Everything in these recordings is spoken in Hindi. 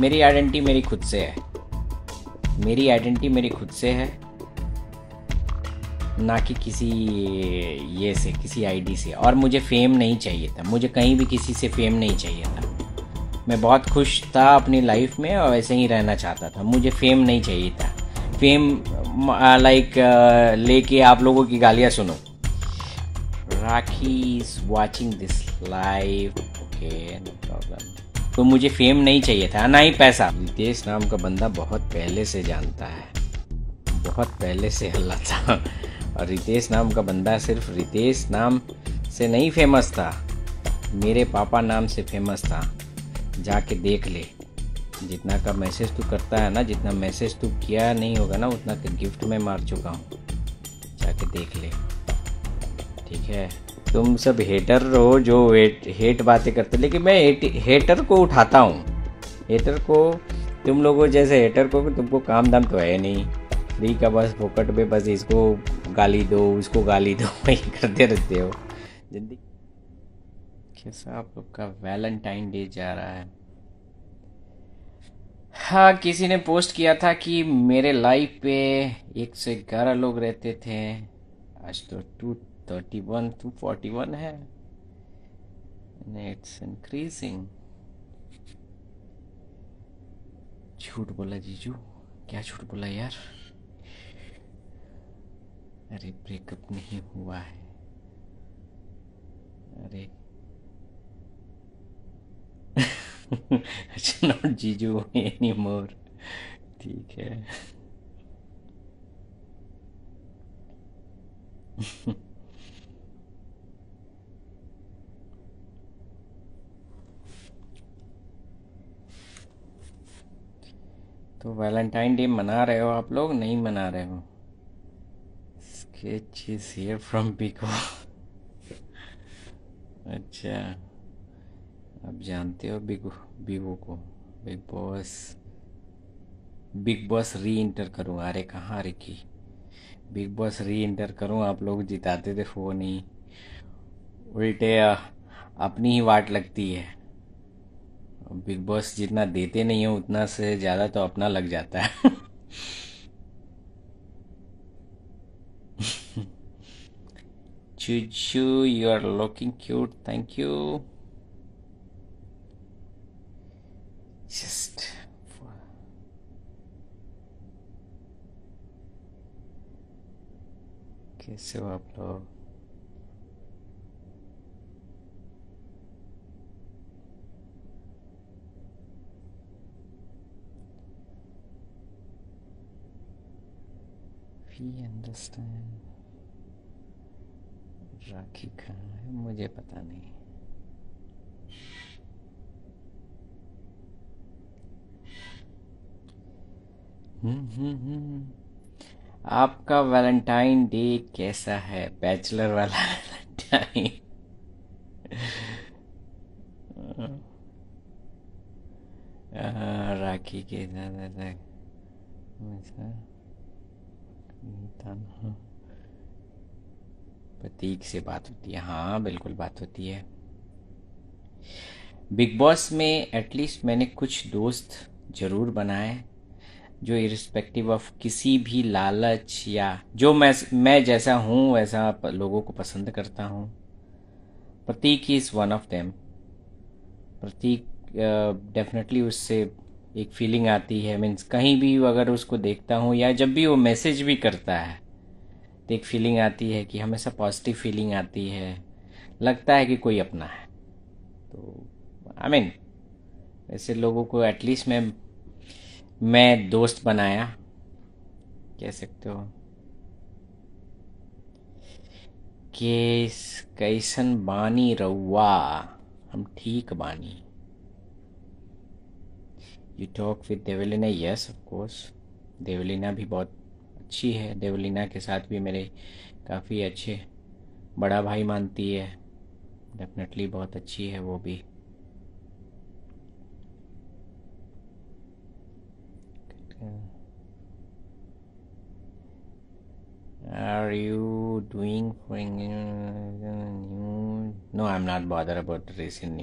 मेरी आइडेंटिटी मेरी खुद से है मेरी आइडेंटिटी मेरी खुद से है ना कि किसी ये से किसी आईडी से और मुझे फेम नहीं चाहिए था मुझे कहीं भी किसी से फेम नहीं चाहिए था मैं बहुत खुश था अपनी लाइफ में और ऐसे ही रहना चाहता था मुझे फेम नहीं चाहिए था फेम लाइक uh, uh, लेके आप लोगों की गालियाँ सुनो Rakhi is watching this life okay no problem तो मुझे फेम नहीं चाहिए था ना ही पैसा रितेश नाम का बंदा बहुत पहले से जानता है बहुत पहले से हल्ला था और रितेश नाम का बंदा सिर्फ रितेश नाम से नहीं फेमस था मेरे पापा नाम से फेमस था जाके देख ले जितना का मैसेज तू करता है ना जितना मैसेज तू किया नहीं होगा ना उतना का गिफ्ट मैं मार चुका हूँ जाके देख ले ठीक है तुम सब हेटर हो जो हेट हेट बातें करते लेकिन मैं हेट, हेटर को उठाता हूँ हेटर को तुम लोगों जैसे हेटर को तुमको काम दाम तो है नहीं फ्री का बस फोकट में बस इसको गाली दो उसको गाली दो वही करते रहते हो जल्दी कैसा आप लोग का वैलेंटाइन डे जा रहा है हाँ किसी ने पोस्ट किया था कि मेरे लाइफ पे एक से ग्यारह लोग रहते थे आज तो two thirty one two forty one है इट्स इंक्रीजिंग झूठ बोला जीजू क्या झूठ बोला यार अरे ब्रेकअप नहीं हुआ है अरे अच्छा नॉट जीजू एनी मोर ठीक है तो वैलेंटाइन डे मना रहे हो आप लोग नहीं मना रहे हो स्केच इज हियर फ्रॉम पिको अच्छा आप जानते हो बिग बिगो को Bigg Boss Bigg Boss reenter करूँ अरे कहाँ रिकी बिग बॉस री इंटर करूँ आप लोग जिताते थे फ़ोन ही उल्टे अपनी ही वाट लगती है बिग बॉस जितना देते नहीं हो उतना से ज़्यादा तो अपना लग जाता है चुचू you are looking cute thank you just कैसे हो आप लोग भी अंडरस्टैंड राखी कहाँ है मुझे पता नहीं हम्म, हम्म, हम्म, हम्म. आपका वैलेंटाइन डे कैसा है बैचलर वाला वैलेंटाइन हाँ, राखी के ज्यादा प्रतीक से बात होती है हाँ बिल्कुल बात होती है बिग बॉस में एटलीस्ट मैंने कुछ दोस्त जरूर बनाए जो इरिस्पेक्टिव ऑफ किसी भी लालच या जो मैं मैं जैसा हूँ वैसा लोगों को पसंद करता हूँ Prateek is one of them Prateek definitely उससे एक फीलिंग आती है मीन्स कहीं भी अगर उसको देखता हूँ या जब भी वो मैसेज भी करता है तो एक फीलिंग आती है कि हमेशा पॉजिटिव फीलिंग आती है लगता है कि कोई अपना है तो आई मीन ऐसे लोगों को एटलीस्ट मैं मैं दोस्त बनाया कह सकते हो कि कैसन बानी रउआ हम ठीक बानी you talk with Devoleena yes of course Devoleena भी बहुत अच्छी है देवलिना के साथ भी मेरे काफ़ी अच्छे बड़ा भाई मानती है डेफिनेटली बहुत अच्छी है वो भी are you doing for new? No, I'm not bothered about the recent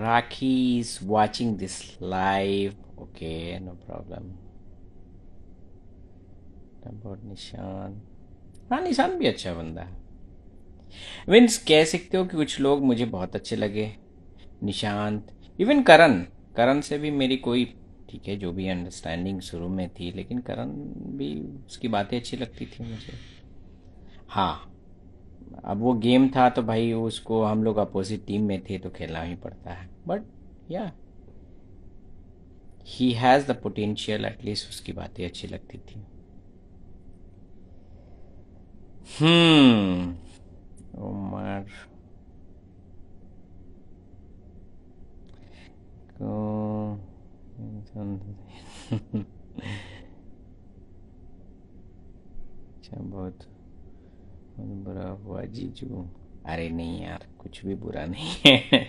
Raki is watching this live. Okay, no problem. About Nishan हाँ निशान भी अच्छा बंदा है मीन्स कह सकते हो कि कुछ लोग मुझे बहुत अच्छे लगे निशांत इवन करण करण से भी मेरी कोई ठीक है जो भी अंडरस्टैंडिंग शुरू में थी लेकिन करण भी उसकी बातें अच्छी लगती थी मुझे हाँ अब वो गेम था तो भाई उसको हम लोग अपोजिट टीम में थे तो खेलना ही पड़ता है but yeah he has the potential at least उसकी बातें अच्छी लगती थी हम्म अच्छा बहुत मतलब बुरा हुआ जीजू अरे नहीं यार कुछ भी बुरा नहीं है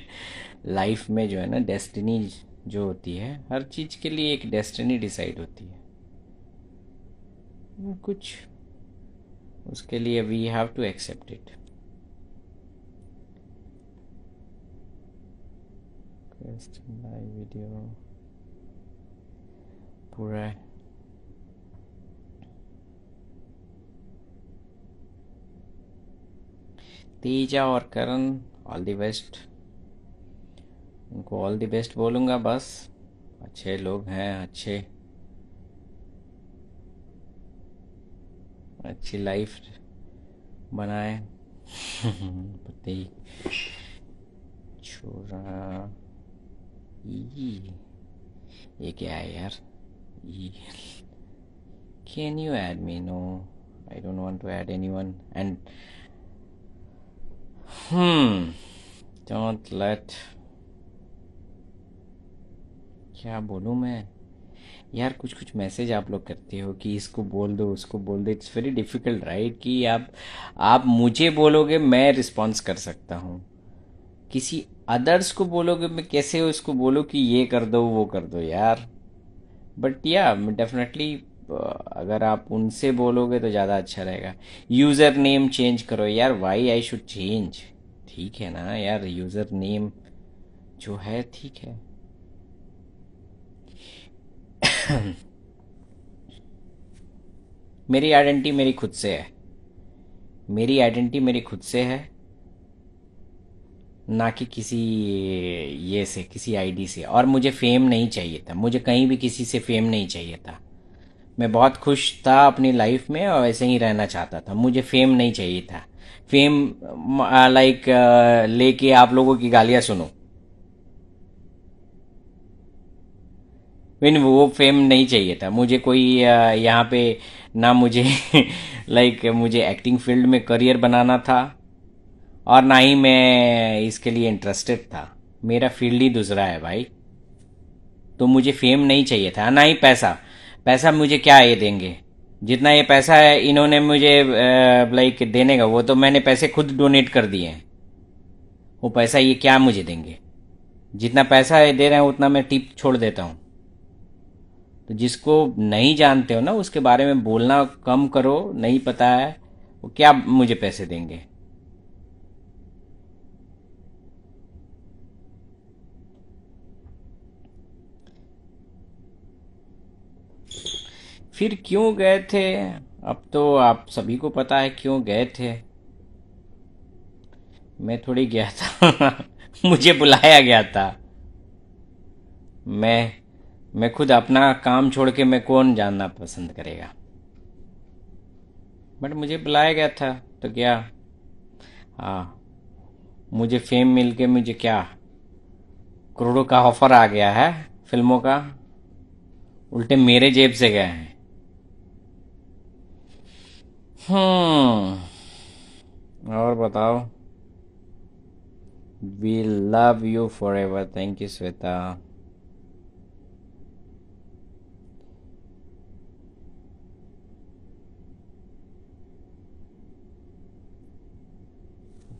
लाइफ में जो है ना डेस्टिनी जो होती है हर चीज़ के लिए एक डेस्टिनी डिसाइड होती है कुछ उसके लिए we have to accept it live video पूरा तीजा और करण ऑल दी बेस्ट उनको ऑल दी बेस्ट बोलूंगा बस अच्छे लोग हैं अच्छे अच्छी लाइफ बनाए पति छोरा ये क्या है यार can you add me no I don't want to add anyone and hmm don't let क्या बोलूँ मैं यार कुछ कुछ मैसेज आप लोग करते हो कि इसको बोल दो उसको बोल दो इट्स वेरी डिफ़िकल्ट राइट कि आप आप मुझे बोलोगे मैं रिस्पॉन्स कर सकता हूँ किसी अदर्स को बोलोगे मैं कैसे उसको बोलूँ कि ये कर दो वो कर दो यार बट या डेफिनेटली अगर आप उनसे बोलोगे तो ज़्यादा अच्छा रहेगा यूज़र नेम चेंज करो यार वाई आई शुड चेंज ठीक है ना यार यूज़र नेम जो है ठीक है मेरी आइडेंटिटी मेरी खुद से है मेरी आइडेंटिटी मेरी खुद से है ना कि किसी ये से किसी आईडी से और मुझे फेम नहीं चाहिए था मुझे कहीं भी किसी से फेम नहीं चाहिए था मैं बहुत खुश था अपनी लाइफ में और ऐसे ही रहना चाहता था मुझे फेम नहीं चाहिए था फेम लाइक uh, uh, लेके आप लोगों की गालियां सुनो मीन वो फेम नहीं चाहिए था मुझे कोई uh, यहाँ पे ना मुझे लाइक मुझे एक्टिंग फील्ड में करियर बनाना था और ना ही मैं इसके लिए इंटरेस्टेड था मेरा फील्ड ही दूसरा है भाई तो मुझे फेम नहीं चाहिए था ना ही पैसा पैसा मुझे क्या ये देंगे जितना ये पैसा है इन्होंने मुझे लाइक देने का वो तो मैंने पैसे खुद डोनेट कर दिए हैं वो पैसा ये क्या मुझे देंगे जितना पैसा ये दे रहे हैं उतना मैं टिप छोड़ देता हूँ तो जिसको नहीं जानते हो ना उसके बारे में बोलना कम करो नहीं पता है वो क्या मुझे पैसे देंगे फिर क्यों गए थे अब तो आप सभी को पता है क्यों गए थे मैं थोड़ी गया था मुझे बुलाया गया था मैं मैं खुद अपना काम छोड़ के मैं कौन जानना पसंद करेगा बट मुझे बुलाया गया था तो क्या हाँ मुझे फेम मिल के मुझे क्या करोड़ों का ऑफर आ गया है फिल्मों का उल्टे मेरे जेब से गए हैं हम्म और बताओ we love you forever thank you Shweta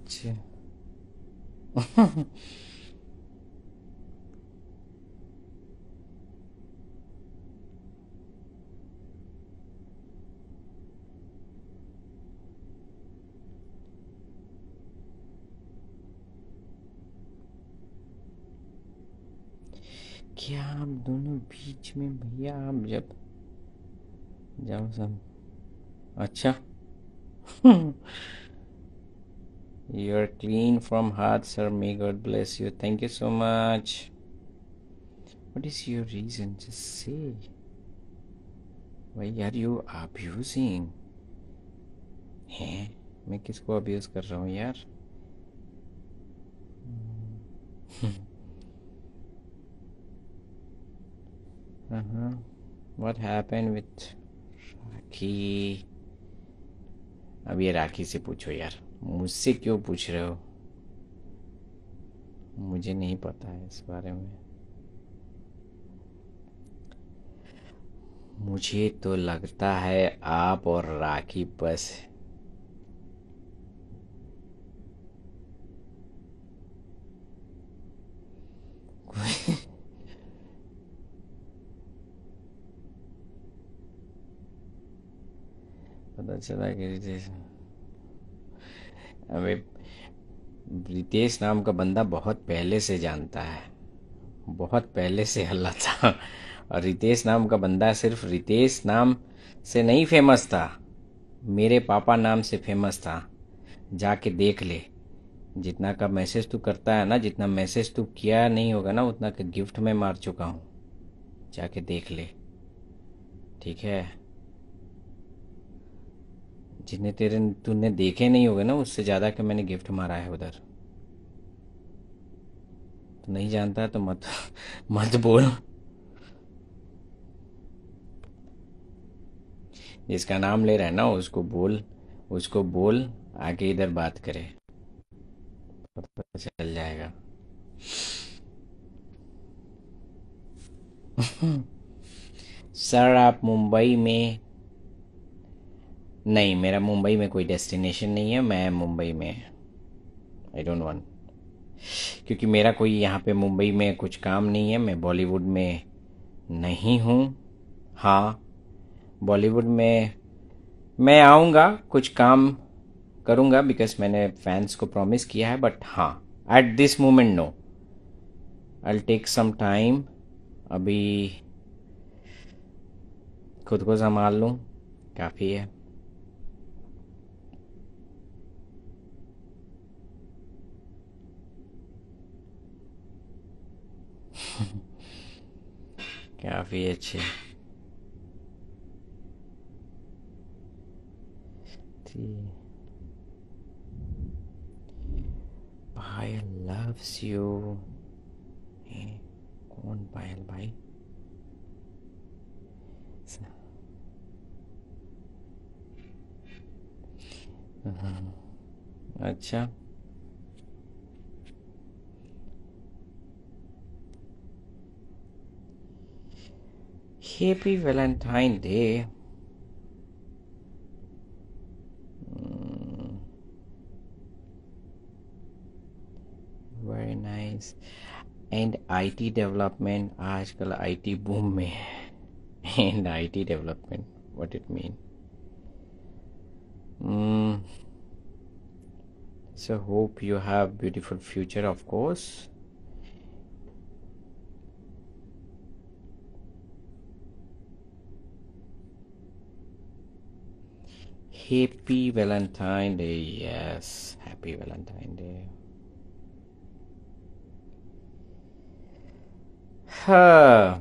अच्छा आप दोनों बीच में भैया आप जब जाओ सब अच्छा you are clean from heart sir may God bless you thank you so much what is your reason just say why are you abusing है मैं किसको अब्यूज़ कर रहा हूँ यार Uh-huh. What happened with राखी अब ये राखी से पूछो यार मुझसे क्यों पूछ रहे हो मुझे नहीं पता है इस बारे में मुझे तो लगता है आप और राखी बस कोई पता चला कि रितेश अबे रितेश नाम का बंदा बहुत पहले से जानता है बहुत पहले से हल्ला था और रितेश नाम का बंदा सिर्फ रितेश नाम से नहीं फेमस था मेरे पापा नाम से फेमस था जाके देख ले जितना का मैसेज तू करता है ना जितना मैसेज तू किया नहीं होगा ना उतना का गिफ्ट मैं मार चुका हूँ जाके देख ले ठीक है जितने तेरे तूने देखे नहीं होगे ना उससे ज़्यादा के मैंने गिफ्ट मारा है उधर तो नहीं जानता तो मत मत बोल जिसका नाम ले रहा है ना उसको बोल उसको बोल आके इधर बात करे पता तो चल जाएगा सर आप मुंबई में नहीं मेरा मुंबई में कोई डेस्टिनेशन नहीं है मैं मुंबई में आई डोंट वांट क्योंकि मेरा कोई यहाँ पे मुंबई में कुछ काम नहीं है मैं बॉलीवुड में नहीं हूँ हाँ बॉलीवुड में मैं आऊँगा कुछ काम करूँगा बिकॉज मैंने फैंस को प्रॉमिस किया है बट हाँ at this moment no I take some time अभी खुद को संभाल लूँ काफ़ी है Já větši. Ty. loves you. Ne? Kon bye, bye. Uh mhm. -huh. Acha. Happy Valentine Day. Hmm. Very nice. And IT development. Ajkal IT boom me. And IT development. What it mean? Hmm. So hope you have beautiful future of course. Happy Valentine Day. Yes, happy Valentine Day. Huh.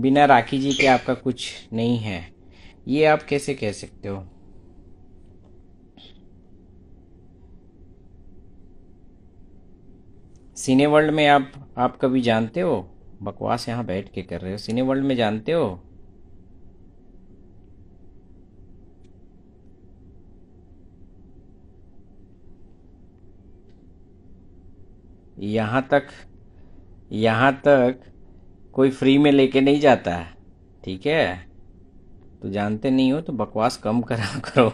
बिना राखी जी के आपका कुछ नहीं है ये आप कैसे कह सकते हो सिने वर्ल्ड में आप आप कभी जानते हो बकवास यहाँ बैठ के कर रहे हो सिने वर्ल्ड में जानते हो यहाँ तक यहाँ तक कोई फ्री में लेके नहीं जाता है ठीक है तो जानते नहीं हो तो बकवास कम करा करो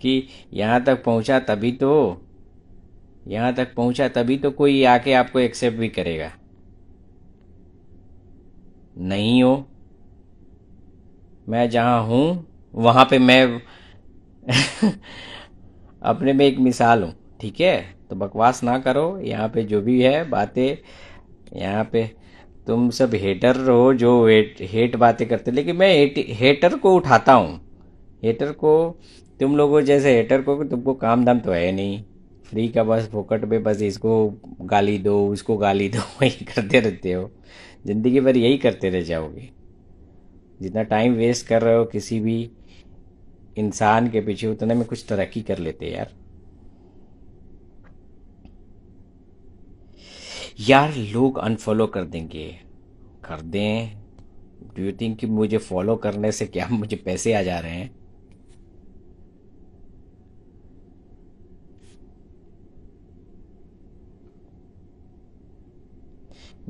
कि यहाँ तक पहुँचा तभी तो यहाँ तक पहुँचा तभी तो कोई आके आपको एक्सेप्ट भी करेगा नहीं हो मैं जहाँ हूँ वहाँ पे मैं अपने में एक मिसाल हूँ ठीक है तो बकवास ना करो यहाँ पे जो भी है बातें यहाँ पे तुम सब हेटर हो जो हेट हेट बातें करते लेकिन मैं हेट, हेटर को उठाता हूँ हेटर को तुम लोगों जैसे हेटर को तुमको काम दाम तो है नहीं फ्री का बस फोकट पे बस इसको गाली दो उसको गाली दो वही करते रहते हो ज़िंदगी भर यही करते रह जाओगे जितना टाइम वेस्ट कर रहे हो किसी भी इंसान के पीछे उतने में कुछ तरक्की कर लेते यार यार लोग अनफॉलो कर देंगे कर दें डू यू थिंक कि मुझे फॉलो करने से क्या मुझे पैसे आ जा रहे हैं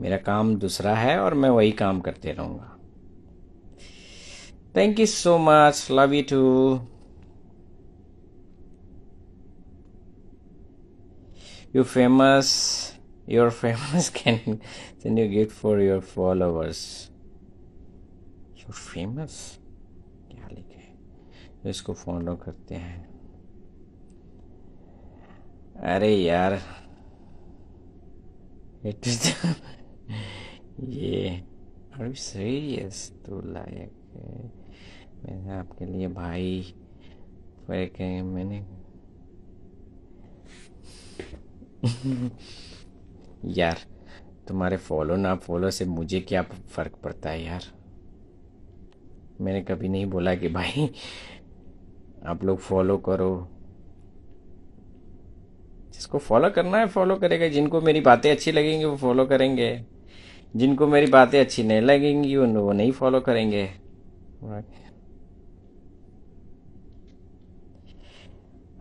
मेरा काम दूसरा है और मैं वही काम करते रहूंगा thank you so much love you too you famous your famous can can you gift for your followers your famous क्या लिखे तो इसको फॉलो करते हैं अरे यार इट इज ये अरे सीरियस तो लायक मैंने आपके लिए भाई फर्क है मैंने यार तुम्हारे फॉलो ना फॉलो से मुझे क्या फ़र्क पड़ता है यार मैंने कभी नहीं बोला कि भाई आप लोग फॉलो करो जिसको फॉलो करना है फॉलो करेगा जिनको मेरी बातें अच्छी लगेंगी वो फॉलो करेंगे जिनको मेरी बातें अच्छी नहीं लगेंगी उन वो नहीं फॉलो करेंगे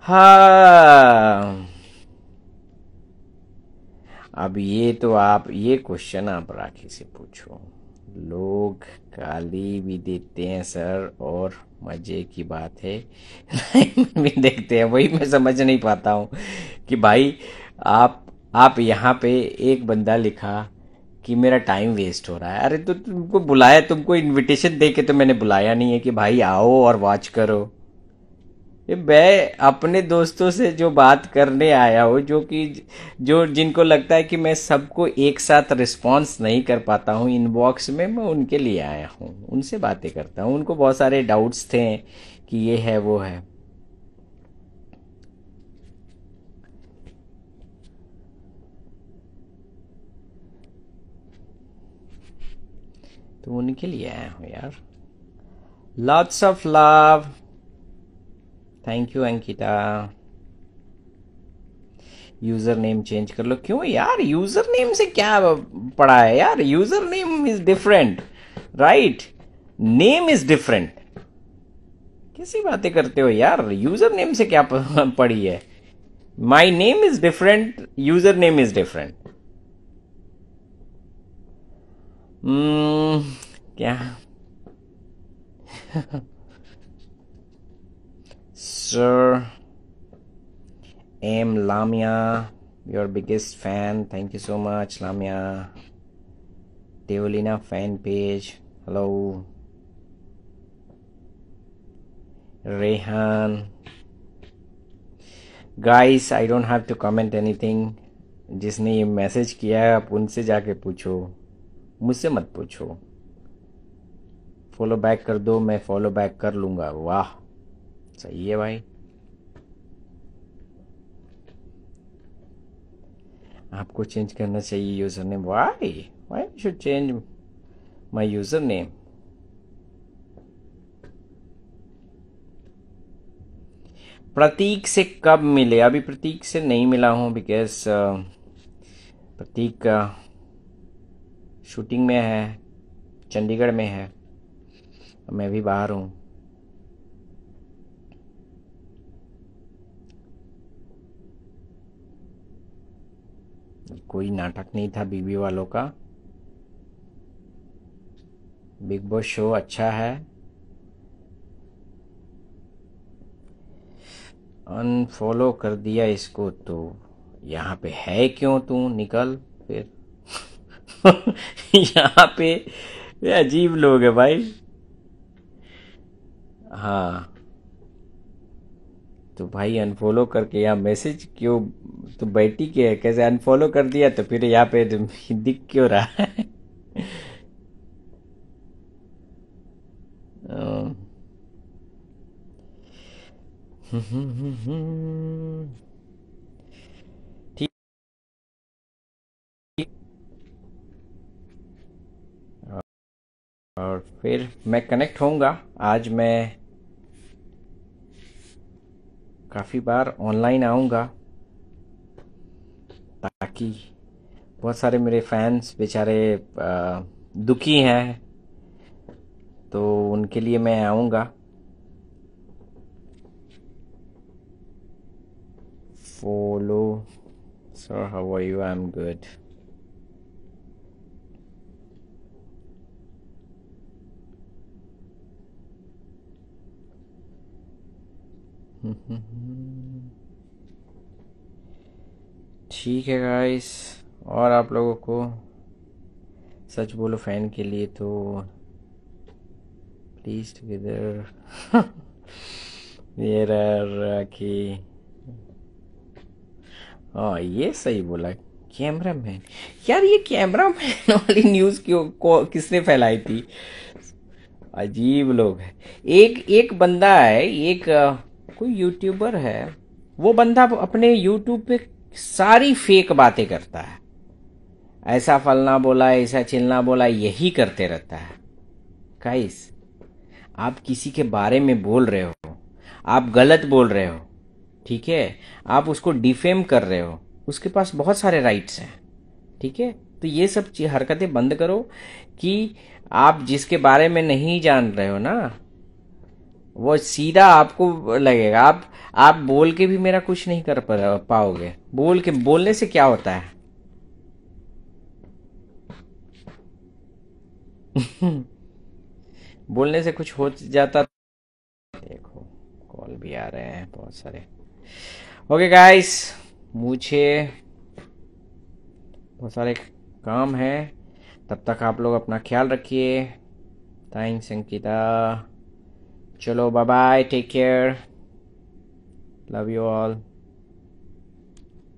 हाँ अब ये तो आप ये क्वेश्चन आप राखी से पूछो लोग गाली भी देते हैं सर और मज़े की बात है भी देखते हैं वही मैं समझ नहीं पाता हूं कि भाई आप आप यहाँ पे एक बंदा लिखा कि मेरा टाइम वेस्ट हो रहा है अरे तो तुमको बुलाया तुमको इनविटेशन दे के तो मैंने बुलाया नहीं है कि भाई आओ और वॉच करो ये मैं अपने दोस्तों से जो बात करने आया हूँ जो कि जो जिनको लगता है कि मैं सबको एक साथ रिस्पॉन्स नहीं कर पाता हूँ इनबॉक्स में मैं उनके लिए आया हूँ उनसे बातें करता हूँ उनको बहुत सारे डाउट्स थे कि ये है वो है तो उनके लिए आया हूँ यार lots of love thank you Ankita user name change कर लो क्यों यार यूजर नेम से क्या पड़ा है यार user name is different right name is different कैसी बातें करते हो यार यूजर नेम से क्या पड़ी है my name is different user name is different yeah. Sir M. Lamia, your biggest fan. Thank you so much, Lamia. Deolina fan page. Hello. Rehan. Guys, I don't have to comment anything. जिसने ये मैसेज किया है आप उनसे जाके पूछो मुझसे मत पूछो फॉलो बैक कर दो मैं फॉलो बैक कर लूंगा वाह सही है भाई आपको चेंज करना चाहिए user name why why should change my user name Prateek से कब मिले अभी प्रतीक से नहीं मिला हूं because uh, Prateek uh, shooting में है चंडीगढ़ में है मैं भी बाहर हूँ कोई नाटक नहीं था बीबी वालों का बिग बॉस शो अच्छा है अनफॉलो कर दिया इसको तो यहाँ पे है क्यों तू निकल फिर यहाँ पे अजीब लोग है भाई हाँ तो भाई अनफॉलो करके यहाँ मैसेज क्यों तो बैठी के कैसे अनफॉलो कर दिया तो फिर यहाँ पे तो दिख क्यों रहा है हाँ। हम्म हम्म हम्म, हम्म। और फिर मैं कनेक्ट होऊंगा आज मैं काफ़ी बार ऑनलाइन आऊँगा ताकि बहुत सारे मेरे फैंस बेचारे दुखी हैं तो उनके लिए मैं आऊँगा follow sir how are you I am good ठीक है गाइस और आप लोगों को सच बोलो फैन के लिए तो प्लीज टुगेदर ये कि हाँ ये सही बोला कैमरा मैन यार ये कैमरा मैन वाली न्यूज़ क्यों को किसने फैलाई थी अजीब लोग है एक एक बंदा है एक कोई यूट्यूबर है वो बंदा अपने यूट्यूब पे सारी फेक बातें करता है ऐसा फलना बोला ऐसा चिलना बोला यही करते रहता है काइस आप किसी के बारे में बोल रहे हो आप गलत बोल रहे हो ठीक है आप उसको डिफेम कर रहे हो उसके पास बहुत सारे राइट्स हैं ठीक है तो ये सब हरकतें बंद करो कि आप जिसके बारे में नहीं जान रहे हो ना वो सीधा आपको लगेगा आप आप बोल के भी मेरा कुछ नहीं कर पाओगे बोल के बोलने से क्या होता है बोलने से कुछ हो जाता तो देखो कॉल भी आ रहे हैं बहुत सारे ओके गाइस मुझे बहुत सारे काम है तब तक आप लोग अपना ख्याल रखिए thanks Ankita Chalo, bye bye. Take care. Love you all.